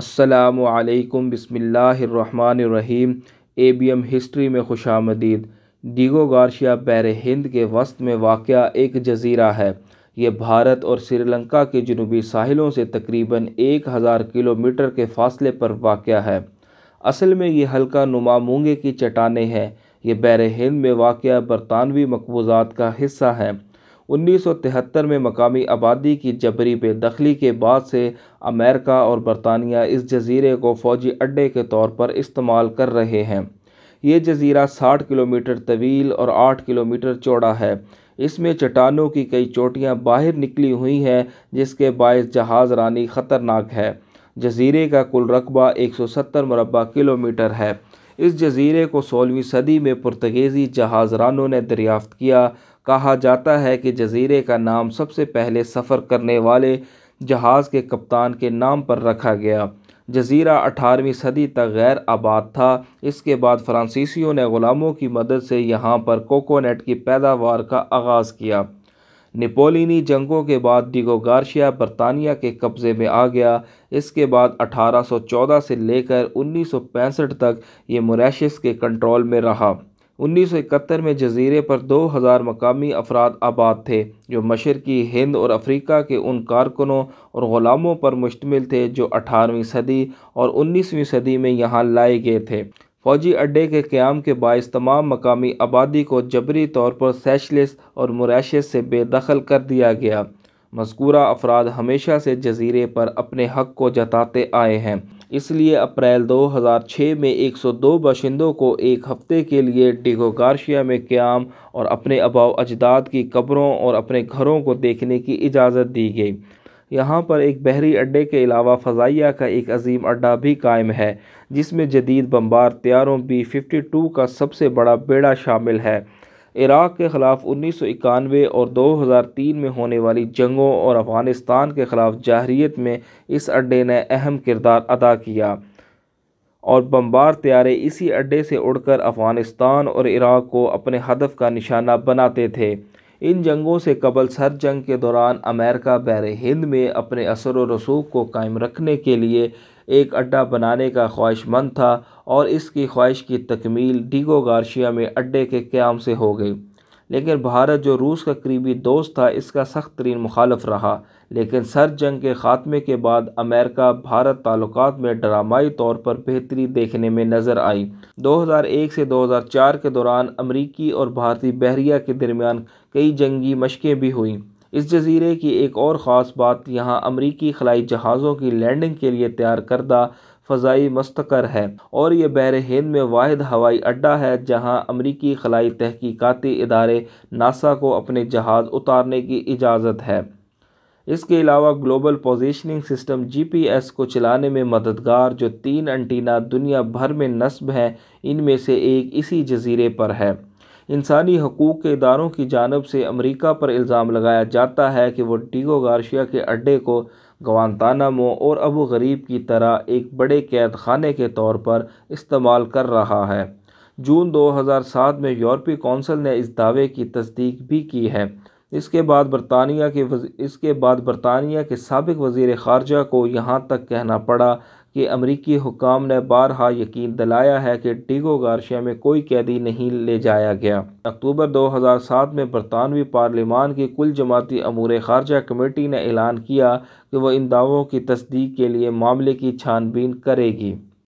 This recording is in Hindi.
असलकम बसमीम ए बी एम हिस्ट्री में खुश आमदीद डीगो गारशिया पैर हिंद के वस्त में वाक़ एक जजीरा है ये भारत और श्रीलंका के जनूबी साहिलों से तकरीबन एक हज़ार किलोमीटर के फासले पर वाक़ है असल में ये हल्का नुमा मूँगे की चट्टानें हैं ये बैर हिंद में वाक़ बरतानवी मकबूजात का हिस्सा हैं 1973 में मकामी आबादी की जबरी बेदखली के बाद से अमेरिका और बरतानिया इस जजीरे को फौजी अड्डे के तौर पर इस्तेमाल कर रहे हैं ये जजीरा 60 किलोमीटर तवील और 8 किलोमीटर चौड़ा है इसमें चट्टानों की कई चोटियाँ बाहर निकली हुई हैं जिसके बायस जहाज़ रानी ख़तरनाक है जजीरे का कुल रकबा 170 मरबा किलोमीटर है इस जजीरे को सोलहवीं सदी में पुर्तगेज़ी जहाज़रानों ने दरियाफ़त किया कहा जाता है कि जजीरे का नाम सबसे पहले सफ़र करने वाले जहाज़ के कप्तान के नाम पर रखा गया जजीरा अठारहवीं सदी तक गैर आबाद था इसके बाद फ्रांसीसियों ने ग़ुलामों की मदद से यहाँ पर कोकोनट की पैदावार का आगाज़ किया नेपोलिनी जंगों के बाद डिगो गार्शिया बरतानिया के कब्ज़े में आ गया इसके बाद 1814 से लेकर 1965 तक ये मोरेशस के कंट्रोल में रहा 1971 में जजीरे पर 2000 मकामी अफराद आबाद थे जो मशरकी हिंद और अफ्रीका के उन कारकुनों और ग़ुलामों पर मुश्तमिल थे जो 18वीं सदी और 19वीं सदी में यहाँ लाए गए थे फौजी अड्डे के क्याम के बायस तमाम मकामी आबादी को जबरी तौर पर सेशलिस और मुरैश से बेदखल कर दिया गया मस्कूरा अफराद हमेशा से जजीरे पर अपने हक को जताते आए हैं इसलिए अप्रैल दो हज़ार छः में एक सौ दो बाशिंदों को एक हफ्ते के लिए डिगो गार्शिया में क़्याम और अपने अबाव अजदाद की कब्रों और अपने घरों को देखने की इजाज़त दी गई यहाँ पर एक बहरी अड्डे के अलावा फ़जाइया का एक अजीम अड्डा भी कायम है जिसमें जदीद बम्बार त्यारों बी फिफ्टी टू का सबसे बड़ा बेड़ा शामिल है इराक़ के ख़िलाफ़ उन्नीस सौ इक्यानवे और दो हज़ार तीन में होने वाली जंगों और अफ़गानिस्तान के ख़िलाफ़ जाहरीत में इस अड्डे ने अहम किरदार अदा किया और बम्बार त्यारे इसी अड्डे से उड़कर अफ़गानिस्तान और इराक़ को अपने हदफ का निशाना बनाते थे इन जंगों से कबल सर जंग के दौरान अमेरिका बैर हिंद में अपने असर व रसूख को कायम रखने के लिए एक अड्डा बनाने का ख्वाहिशमंद था और इसकी ख्वाहिश की तकमील डीगो गार्शिया में अड्डे के क्याम से हो गई लेकिन भारत जो रूस का करीबी दोस्त था इसका सख्त तरीन मुखालफ रहा लेकिन सर जंग के ख़ात्मे के बाद अमेरिका भारत ताल्लुक में ड्रामाई तौर पर बेहतरी देखने में नज़र आई 2001 से 2004 के दौरान अमरीकी और भारतीय बहरिया के दरमियान कई जंगी मशकें भी हुईं इस जज़ीरे की एक और ख़ास बात यहाँ अमरीकी ख़लाई जहाज़ों की लैंडिंग के लिए तैयार करदा फ़ज़ाई मस्तकर है और ये बहर हिंद में वाद हवाई अड्डा है जहाँ अमरीकी ख़लाई तहकीकती इदारे नासा को अपने जहाज़ उतारने की इजाज़त है इसके अलावा ग्लोबल पोजिशनिंग सिस्टम जीपीएस को चलाने में मददगार जो तीन एंटीना दुनिया भर में नस्ब हैं इनमें से एक इसी जजीरे पर है इंसानी हकूक़ के इदारों की जानब से अमरीका पर इल्ज़ाम लगाया जाता है कि वह डीगो गारशिया के अड्डे को गवानतानामो और अबू गरीब की तरह एक बड़े कैद खाने के तौर पर इस्तेमाल कर रहा है जून 2007 में यूरोपीय कौंसिल ने इस दावे की तस्दीक भी की है इसके बाद बरतानिया के वज... इसके बाद बरतानिया के सबक वज़ी ख़ारजा को यहाँ तक कहना पड़ा कि अमरीकी हुकाम ने बारहा यकीन दिलाया है कि डीगो गारशिया में कोई कैदी नहीं ले जाया गया अक्टूबर 2007 में बरतानवी पार्लियामान की कुल जमाती अमूर खारजा कमेटी ने ऐलान किया कि वह इन दावों की तस्दीक के लिए मामले की छानबीन करेगी